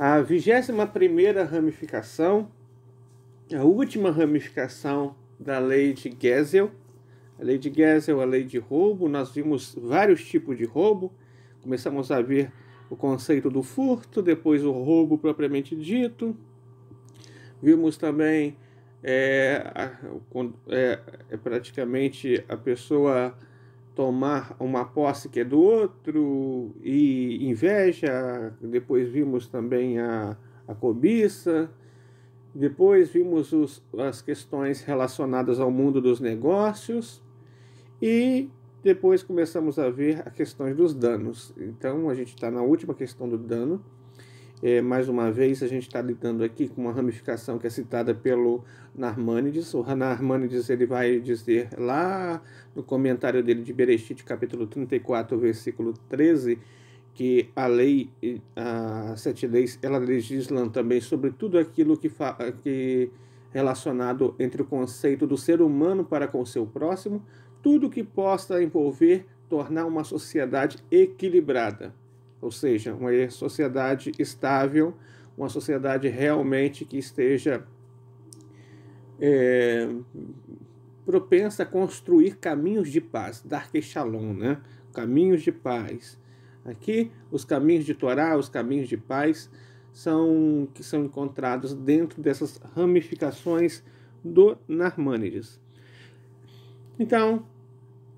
A 21 primeira ramificação, a última ramificação da lei de Gesell, a lei de Gesell, a lei de roubo, nós vimos vários tipos de roubo, começamos a ver o conceito do furto, depois o roubo propriamente dito, vimos também é, é, é praticamente a pessoa tomar uma posse que é do outro, e inveja, depois vimos também a, a cobiça, depois vimos os, as questões relacionadas ao mundo dos negócios, e depois começamos a ver as questões dos danos. Então a gente está na última questão do dano é, mais uma vez, a gente está lidando aqui com uma ramificação que é citada pelo Narmanides. O Narmanides ele vai dizer lá no comentário dele de Berechit, capítulo 34, versículo 13, que a lei, as sete leis, ela legislam também sobre tudo aquilo que, que relacionado entre o conceito do ser humano para com o seu próximo, tudo que possa envolver tornar uma sociedade equilibrada ou seja, uma sociedade estável, uma sociedade realmente que esteja é, propensa a construir caminhos de paz, dar shalom, né? caminhos de paz. Aqui, os caminhos de Torá, os caminhos de paz, são que são encontrados dentro dessas ramificações do Narmanides. Então,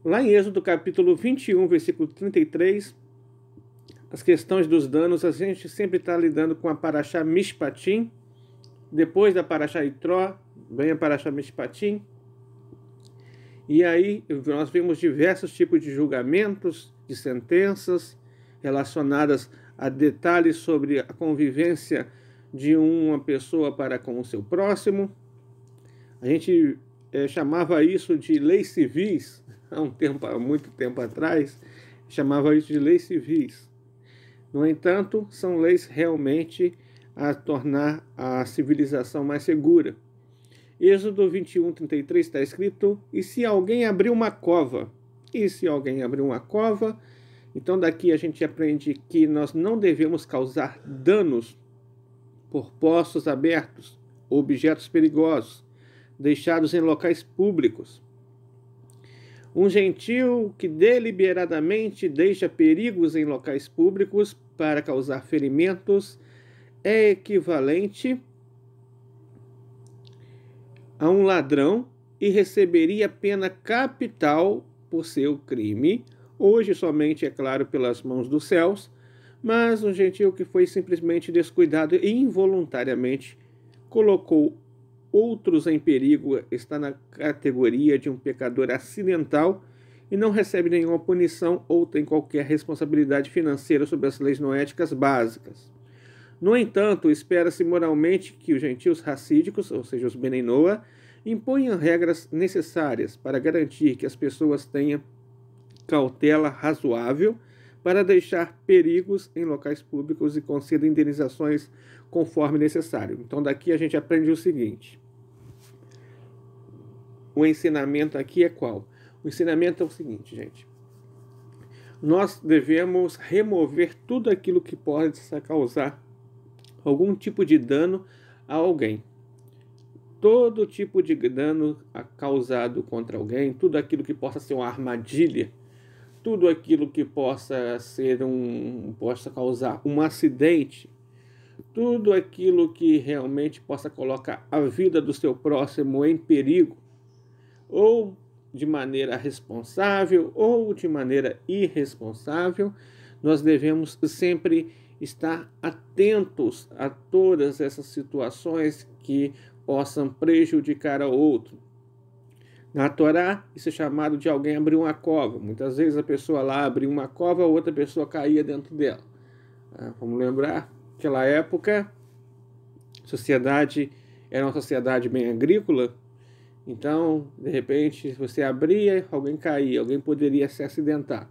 lá em Êxodo capítulo 21, versículo 33, as questões dos danos, a gente sempre está lidando com a Paraxá Mishpatim, depois da Paraxá Itró, vem a Paraxá Mishpatim, e aí nós vimos diversos tipos de julgamentos, de sentenças relacionadas a detalhes sobre a convivência de uma pessoa para com o seu próximo. A gente é, chamava isso de leis civis há um tempo, há muito tempo atrás, chamava isso de leis civis. No entanto, são leis realmente a tornar a civilização mais segura. Êxodo 21, 33 está escrito: E se alguém abrir uma cova? E se alguém abrir uma cova? Então, daqui a gente aprende que nós não devemos causar danos por poços abertos, objetos perigosos, deixados em locais públicos. Um gentil que deliberadamente deixa perigos em locais públicos para causar ferimentos é equivalente a um ladrão e receberia pena capital por seu crime, hoje somente, é claro, pelas mãos dos céus, mas um gentil que foi simplesmente descuidado e involuntariamente colocou outros em perigo está na categoria de um pecador acidental e não recebe nenhuma punição ou tem qualquer responsabilidade financeira sobre as leis noéticas básicas. No entanto, espera-se moralmente que os gentios racídicos, ou seja, os Benenoa, imponham regras necessárias para garantir que as pessoas tenham cautela razoável para deixar perigos em locais públicos e conceda indenizações conforme necessário. Então, daqui a gente aprende o seguinte: o ensinamento aqui é qual? O ensinamento é o seguinte, gente. Nós devemos remover tudo aquilo que pode causar algum tipo de dano a alguém. Todo tipo de dano causado contra alguém, tudo aquilo que possa ser uma armadilha, tudo aquilo que possa ser um possa causar um acidente, tudo aquilo que realmente possa colocar a vida do seu próximo em perigo, ou de maneira responsável ou de maneira irresponsável, nós devemos sempre estar atentos a todas essas situações que possam prejudicar a outro. Na Torá, isso é chamado de alguém abrir uma cova. Muitas vezes a pessoa lá abre uma cova, a outra pessoa caía dentro dela. Ah, vamos lembrar, naquela época, a sociedade era uma sociedade bem agrícola, então, de repente, se você abria, alguém caía, alguém poderia se acidentar.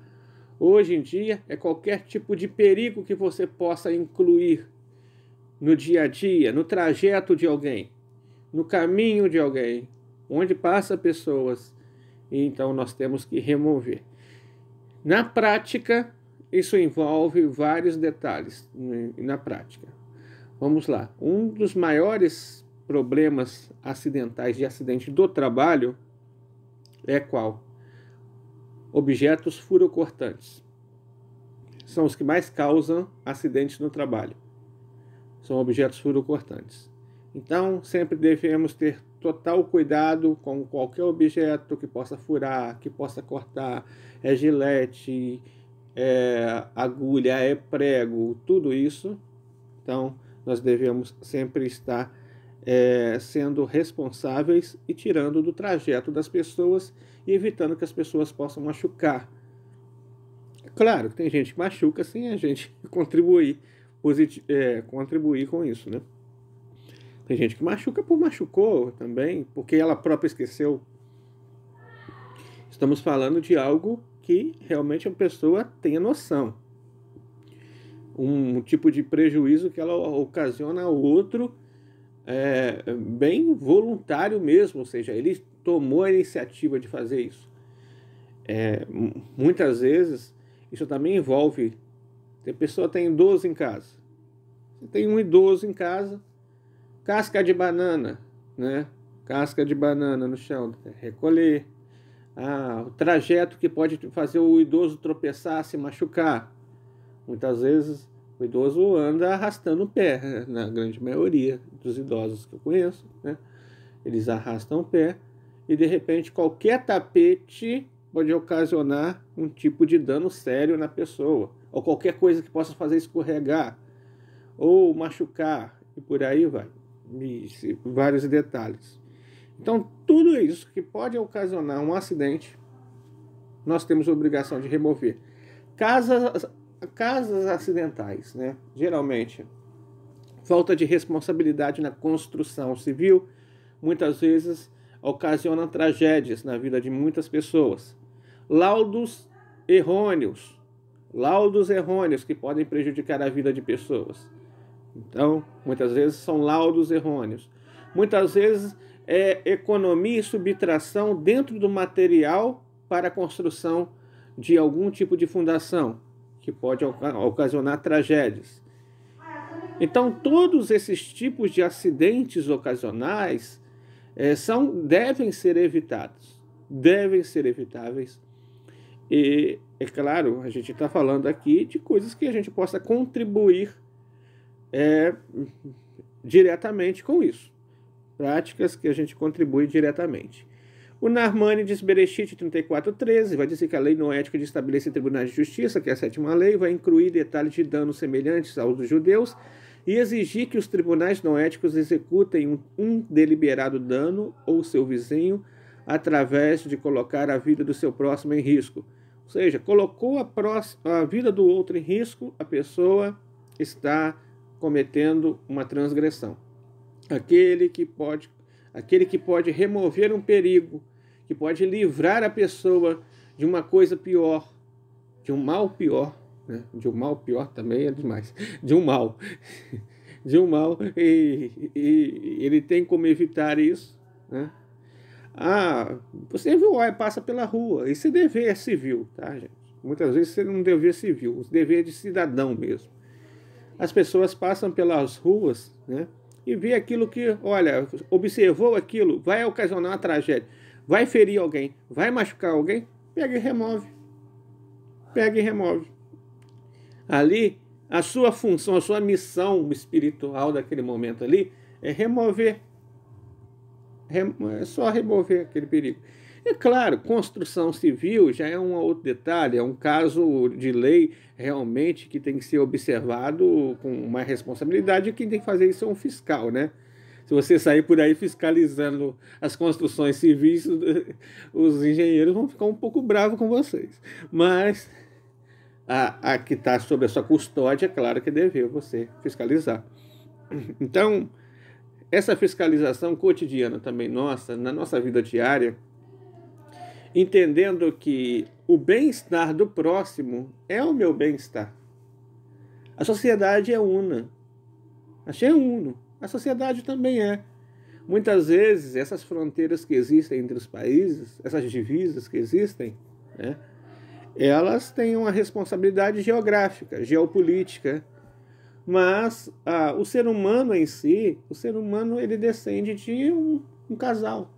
Hoje em dia, é qualquer tipo de perigo que você possa incluir no dia a dia, no trajeto de alguém, no caminho de alguém, onde passa pessoas. E então nós temos que remover. Na prática, isso envolve vários detalhes né, na prática. Vamos lá. Um dos maiores problemas acidentais de acidente do trabalho é qual? Objetos furocortantes. São os que mais causam acidentes no trabalho. São objetos furocortantes. Então, sempre devemos ter total cuidado com qualquer objeto que possa furar, que possa cortar. É gilete, é agulha, é prego, tudo isso. Então, nós devemos sempre estar é, sendo responsáveis e tirando do trajeto das pessoas e evitando que as pessoas possam machucar. Claro que tem gente que machuca sem a gente contribuir, é, contribuir com isso, né? Tem gente que machuca por machucou também, porque ela própria esqueceu. Estamos falando de algo que realmente a pessoa tenha noção. Um tipo de prejuízo que ela ocasiona ao outro é, bem voluntário mesmo, ou seja, ele tomou a iniciativa de fazer isso. É, muitas vezes isso também envolve. A pessoa tem idoso em casa. Você tem um idoso em casa, casca de banana, né? Casca de banana no chão, recolher. Ah, o trajeto que pode fazer o idoso tropeçar, se machucar. Muitas vezes o idoso anda arrastando o pé, né, na grande maioria dos idosos que eu conheço, né? Eles arrastam o pé e de repente qualquer tapete pode ocasionar um tipo de dano sério na pessoa, ou qualquer coisa que possa fazer escorregar ou machucar e por aí vai. vários detalhes. Então, tudo isso que pode ocasionar um acidente, nós temos obrigação de remover. Casas casas acidentais, né? Geralmente, falta de responsabilidade na construção civil muitas vezes ocasiona tragédias na vida de muitas pessoas. Laudos errôneos, laudos errôneos que podem prejudicar a vida de pessoas. Então, muitas vezes são laudos errôneos. Muitas vezes é economia e subtração dentro do material para a construção de algum tipo de fundação que pode ocasionar tragédias. Então, todos esses tipos de acidentes ocasionais é, são, devem ser evitados, devem ser evitáveis. E, é claro, a gente está falando aqui de coisas que a gente possa contribuir é, diretamente com isso, práticas que a gente contribui diretamente. O Narmani diz Berechite 34.13, vai dizer que a lei noética é de estabelecer tribunais de justiça, que é a sétima lei, vai incluir detalhes de danos semelhantes aos dos judeus e exigir que os tribunais noéticos executem um, um deliberado dano ou seu vizinho através de colocar a vida do seu próximo em risco. Ou seja, colocou a, próxima, a vida do outro em risco, a pessoa está cometendo uma transgressão. Aquele que pode aquele que pode remover um perigo que pode livrar a pessoa de uma coisa pior, de um mal pior, né? de um mal pior também é demais, de um mal, de um mal, e, e ele tem como evitar isso, né? Ah, você viu, olha, passa pela rua, isso é dever civil, tá, gente? Muitas vezes você não é dever civil, o dever de cidadão mesmo. As pessoas passam pelas ruas, né? E vê aquilo que, olha, observou aquilo, vai ocasionar uma tragédia vai ferir alguém, vai machucar alguém, pega e remove. Pega e remove. Ali, a sua função, a sua missão espiritual daquele momento ali é remover. É só remover aquele perigo. É claro, construção civil já é um outro detalhe, é um caso de lei realmente que tem que ser observado com mais responsabilidade e quem tem que fazer isso é um fiscal, né? Se você sair por aí fiscalizando as construções civis, os engenheiros vão ficar um pouco bravos com vocês. Mas a, a que está sob a sua custódia, é claro que deve você fiscalizar. Então, essa fiscalização cotidiana também nossa, na nossa vida diária, entendendo que o bem-estar do próximo é o meu bem-estar. A sociedade é una. Achei é uno. A sociedade também é. Muitas vezes, essas fronteiras que existem entre os países, essas divisas que existem, né, elas têm uma responsabilidade geográfica, geopolítica, mas ah, o ser humano em si, o ser humano ele descende de um, um casal.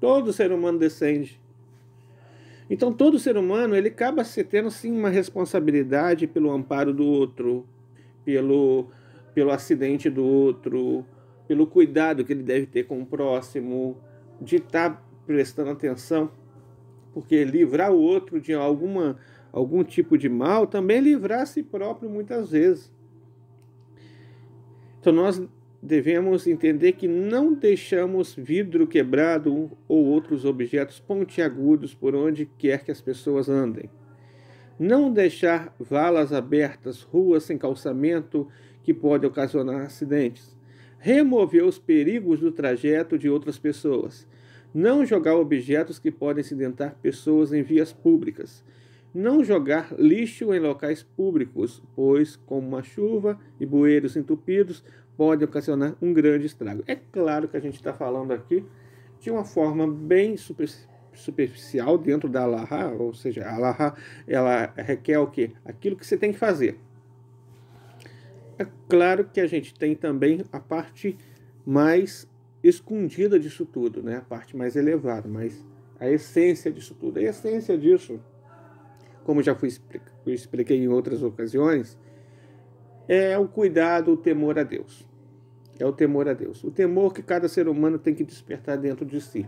Todo ser humano descende. Então todo ser humano ele acaba se tendo sim uma responsabilidade pelo amparo do outro, pelo pelo acidente do outro, pelo cuidado que ele deve ter com o próximo, de estar tá prestando atenção, porque livrar o outro de alguma, algum tipo de mal também é livrar a si próprio muitas vezes. Então nós devemos entender que não deixamos vidro quebrado ou outros objetos pontiagudos por onde quer que as pessoas andem. Não deixar valas abertas, ruas sem calçamento que pode ocasionar acidentes, remover os perigos do trajeto de outras pessoas, não jogar objetos que podem acidentar pessoas em vias públicas, não jogar lixo em locais públicos, pois, como uma chuva e bueiros entupidos, pode ocasionar um grande estrago. É claro que a gente está falando aqui de uma forma bem superficial dentro da Alaha, ou seja, a Alaha ela requer o que? Aquilo que você tem que fazer. É claro que a gente tem também a parte mais escondida disso tudo, né? a parte mais elevada, mas a essência disso tudo. A essência disso, como já fui, expliquei em outras ocasiões, é o cuidado, o temor a Deus. É o temor a Deus. O temor que cada ser humano tem que despertar dentro de si.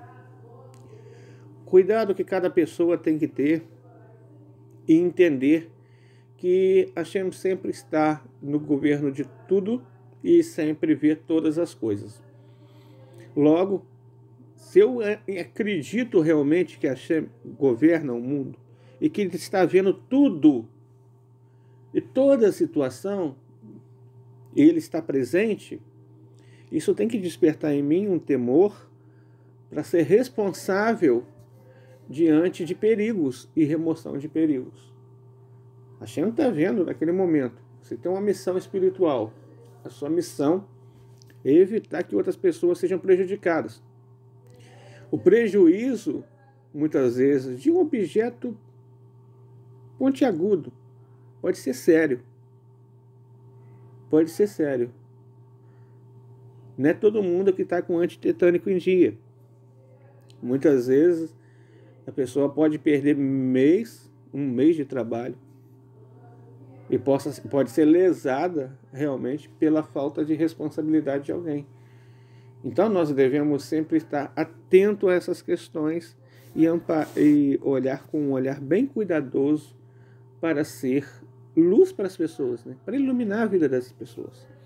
Cuidado que cada pessoa tem que ter e entender que Hashem sempre está no governo de tudo e sempre vê todas as coisas. Logo, se eu acredito realmente que Hashem governa o mundo e que ele está vendo tudo e toda a situação, e ele está presente, isso tem que despertar em mim um temor para ser responsável diante de perigos e remoção de perigos. Hashem está vendo naquele momento. Você tem uma missão espiritual. A sua missão é evitar que outras pessoas sejam prejudicadas. O prejuízo, muitas vezes, de um objeto pontiagudo pode ser sério. Pode ser sério. Não é todo mundo que está com antitetânico em dia. Muitas vezes a pessoa pode perder mês, um mês de trabalho e possa, pode ser lesada realmente pela falta de responsabilidade de alguém. Então nós devemos sempre estar atento a essas questões e, e olhar com um olhar bem cuidadoso para ser luz para as pessoas, né? para iluminar a vida dessas pessoas.